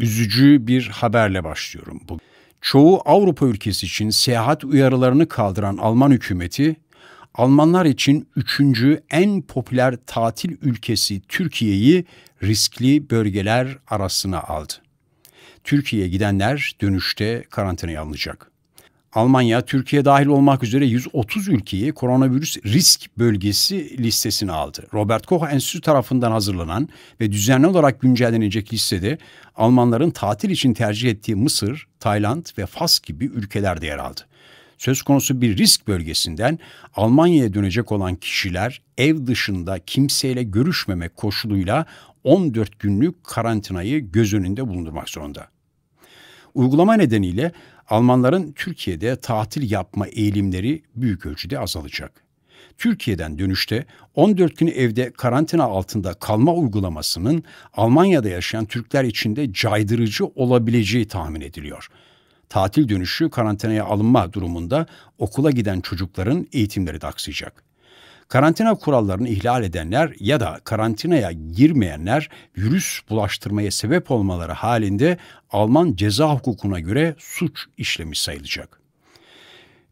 üzücü bir haberle başlıyorum. Bugün. Çoğu Avrupa ülkesi için seyahat uyarılarını kaldıran Alman hükümeti, Almanlar için üçüncü en popüler tatil ülkesi Türkiye'yi riskli bölgeler arasına aldı. Türkiye'ye gidenler dönüşte karantinaya alınacak. Almanya, Türkiye dahil olmak üzere 130 ülkeyi koronavirüs risk bölgesi listesine aldı. Robert Koch Enstitüsü tarafından hazırlanan ve düzenli olarak güncellenecek listede Almanların tatil için tercih ettiği Mısır, Tayland ve Fas gibi ülkeler de yer aldı. Söz konusu bir risk bölgesinden Almanya'ya dönecek olan kişiler ev dışında kimseyle görüşmemek koşuluyla 14 günlük karantinayı göz önünde bulundurmak zorunda. Uygulama nedeniyle Almanların Türkiye'de tatil yapma eğilimleri büyük ölçüde azalacak. Türkiye'den dönüşte 14 gün evde karantina altında kalma uygulamasının Almanya'da yaşayan Türkler için de caydırıcı olabileceği tahmin ediliyor. Tatil dönüşü karantinaya alınma durumunda okula giden çocukların eğitimleri de aksayacak. Karantina kurallarını ihlal edenler ya da karantinaya girmeyenler virüs bulaştırmaya sebep olmaları halinde Alman ceza hukukuna göre suç işlemi sayılacak.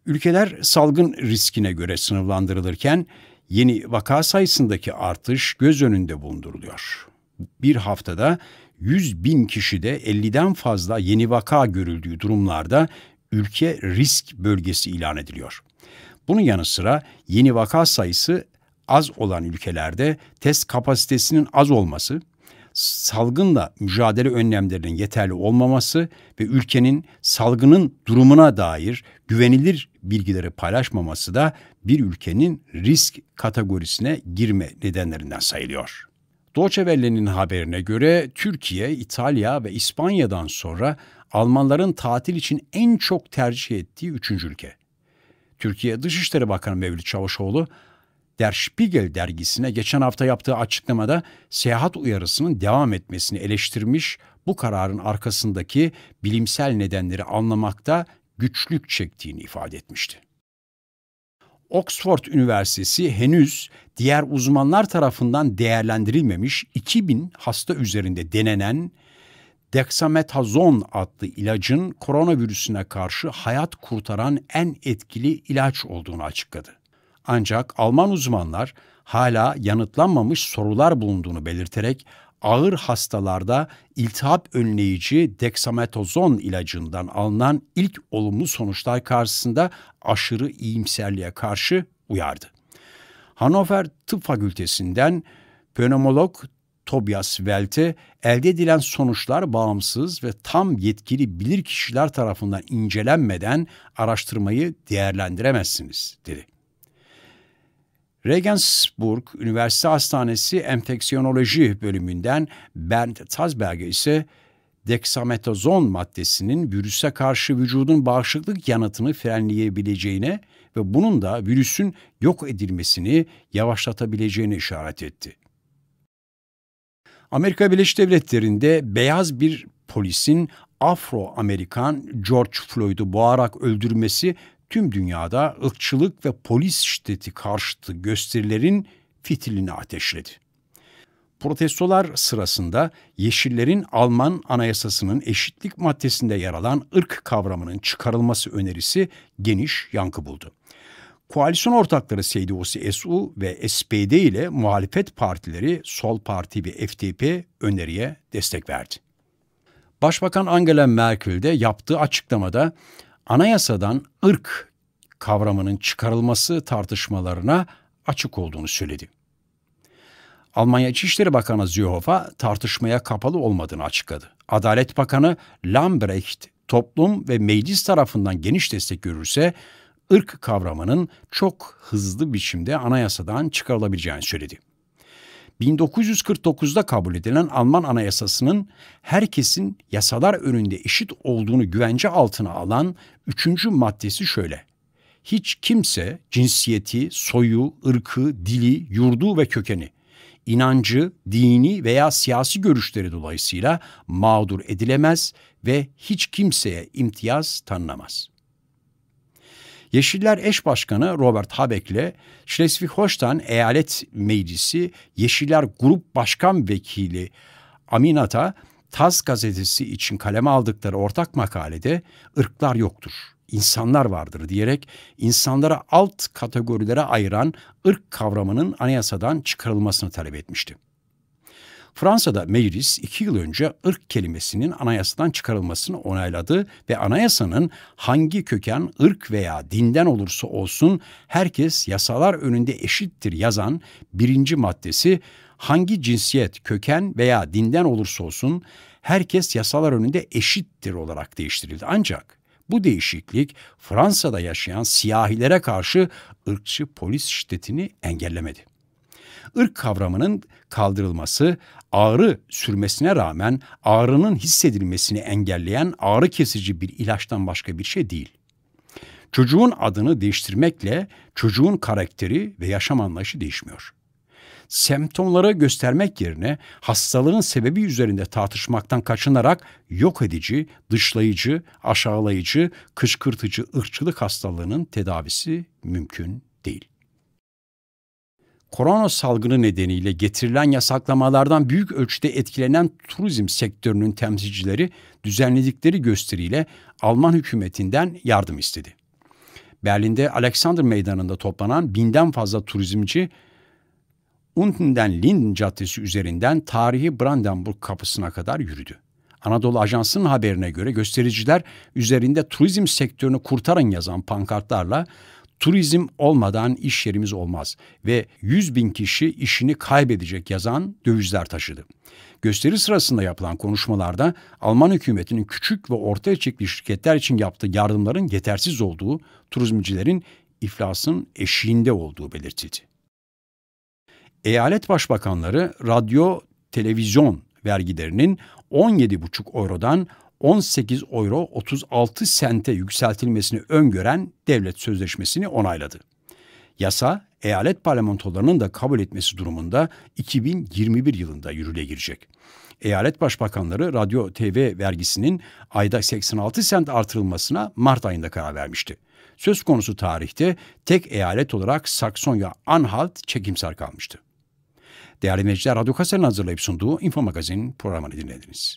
Ülkeler salgın riskine göre sınıflandırılırken yeni vaka sayısındaki artış göz önünde bulunduruluyor. Bir haftada 100 bin kişide 50'den fazla yeni vaka görüldüğü durumlarda ülke risk bölgesi ilan ediliyor. Bunun yanı sıra yeni vaka sayısı az olan ülkelerde test kapasitesinin az olması, salgınla mücadele önlemlerinin yeterli olmaması ve ülkenin salgının durumuna dair güvenilir bilgileri paylaşmaması da bir ülkenin risk kategorisine girme nedenlerinden sayılıyor. Deutsche Welle'nin haberine göre Türkiye, İtalya ve İspanya'dan sonra Almanların tatil için en çok tercih ettiği üçüncü ülke. Türkiye Dışişleri Bakanı Mevlüt Çavuşoğlu, Der Spiegel dergisine geçen hafta yaptığı açıklamada seyahat uyarısının devam etmesini eleştirmiş, bu kararın arkasındaki bilimsel nedenleri anlamakta güçlük çektiğini ifade etmişti. Oxford Üniversitesi henüz diğer uzmanlar tarafından değerlendirilmemiş 2000 hasta üzerinde denenen Dexametazon adlı ilacın koronavirüsüne karşı hayat kurtaran en etkili ilaç olduğunu açıkladı. Ancak Alman uzmanlar hala yanıtlanmamış sorular bulunduğunu belirterek ağır hastalarda iltihap önleyici dexametazon ilacından alınan ilk olumlu sonuçlar karşısında aşırı iyimserliğe karşı uyardı. Hannover Tıp Fakültesinden pneumolog Tobias Welt'e elde edilen sonuçlar bağımsız ve tam yetkili bilir kişiler tarafından incelenmeden araştırmayı değerlendiremezsiniz dedi. Regensburg Üniversite Hastanesi Enfeksiyonoloji bölümünden Bernd Tasberger ise deksametazon maddesinin virüse karşı vücudun bağışıklık yanıtını frenleyebileceğine ve bunun da virüsün yok edilmesini yavaşlatabileceğine işaret etti. Amerika Birleşik Devletleri'nde beyaz bir polisin Afro-Amerikan George Floyd'u boğarak öldürmesi tüm dünyada ırkçılık ve polis şiddeti karşıtı gösterilerin fitilini ateşledi. Protestolar sırasında Yeşillerin Alman Anayasası'nın eşitlik maddesinde yer alan ırk kavramının çıkarılması önerisi geniş yankı buldu. Koalisyon ortakları CDU-CSU ve SPD ile muhalefet partileri Sol Parti ve FDP öneriye destek verdi. Başbakan Angela Merkel de yaptığı açıklamada anayasadan ırk kavramının çıkarılması tartışmalarına açık olduğunu söyledi. Almanya İçişleri Bakanı Zühofa tartışmaya kapalı olmadığını açıkladı. Adalet Bakanı Lambrecht toplum ve meclis tarafından geniş destek görürse ırk kavramının çok hızlı biçimde anayasadan çıkarılabileceğini söyledi. 1949'da kabul edilen Alman Anayasası'nın herkesin yasalar önünde eşit olduğunu güvence altına alan üçüncü maddesi şöyle. Hiç kimse cinsiyeti, soyu, ırkı, dili, yurdu ve kökeni, inancı, dini veya siyasi görüşleri dolayısıyla mağdur edilemez ve hiç kimseye imtiyaz tanınamaz.'' Yeşiller eş başkanı Robert Habeck'le Schleswig-Holstein Eyalet Meclisi Yeşiller Grup Başkan Vekili Aminata Taz gazetesi için kaleme aldıkları ortak makalede ırklar yoktur, insanlar vardır diyerek insanlara alt kategorilere ayıran ırk kavramının anayasadan çıkarılmasını talep etmişti. Fransa'da meclis iki yıl önce ırk kelimesinin anayasadan çıkarılmasını onayladı ve anayasanın hangi köken, ırk veya dinden olursa olsun herkes yasalar önünde eşittir yazan birinci maddesi hangi cinsiyet, köken veya dinden olursa olsun herkes yasalar önünde eşittir olarak değiştirildi. Ancak bu değişiklik Fransa'da yaşayan siyahilere karşı ırkçı polis şiddetini engellemedi. Irk kavramının kaldırılması ağrı sürmesine rağmen ağrının hissedilmesini engelleyen ağrı kesici bir ilaçtan başka bir şey değil. Çocuğun adını değiştirmekle çocuğun karakteri ve yaşam anlayışı değişmiyor. Semptomlara göstermek yerine hastalığın sebebi üzerinde tartışmaktan kaçınarak yok edici, dışlayıcı, aşağılayıcı, kışkırtıcı ırkçılık hastalığının tedavisi mümkün değil korona salgını nedeniyle getirilen yasaklamalardan büyük ölçüde etkilenen turizm sektörünün temsilcileri düzenledikleri gösteriyle Alman hükümetinden yardım istedi. Berlin'de Alexander Meydanı'nda toplanan binden fazla turizmci Unten'den Linden Caddesi üzerinden tarihi Brandenburg kapısına kadar yürüdü. Anadolu Ajansı'nın haberine göre göstericiler üzerinde turizm sektörünü kurtarın yazan pankartlarla Turizm olmadan iş yerimiz olmaz ve 100 bin kişi işini kaybedecek yazan dövizler taşıdı. Gösteri sırasında yapılan konuşmalarda Alman hükümetinin küçük ve orta ölçekli şirketler için yaptığı yardımların yetersiz olduğu, turizmcilerin iflasın eşiğinde olduğu belirtildi. Eyalet başbakanları radyo, televizyon vergilerinin 17,5 eurodan 18 euro 36 sente yükseltilmesini öngören devlet sözleşmesini onayladı. Yasa eyalet parlamentolarının da kabul etmesi durumunda 2021 yılında yürürlüğe girecek. Eyalet başbakanları radyo TV vergisinin ayda 86 sent artırılmasına Mart ayında karar vermişti. Söz konusu tarihte tek eyalet olarak Saksonya Anhalt çekimsar kalmıştı. Değerli meclisler Radyo Kaser'in hazırlayıp sunduğu Info Magazin programını dinlediniz.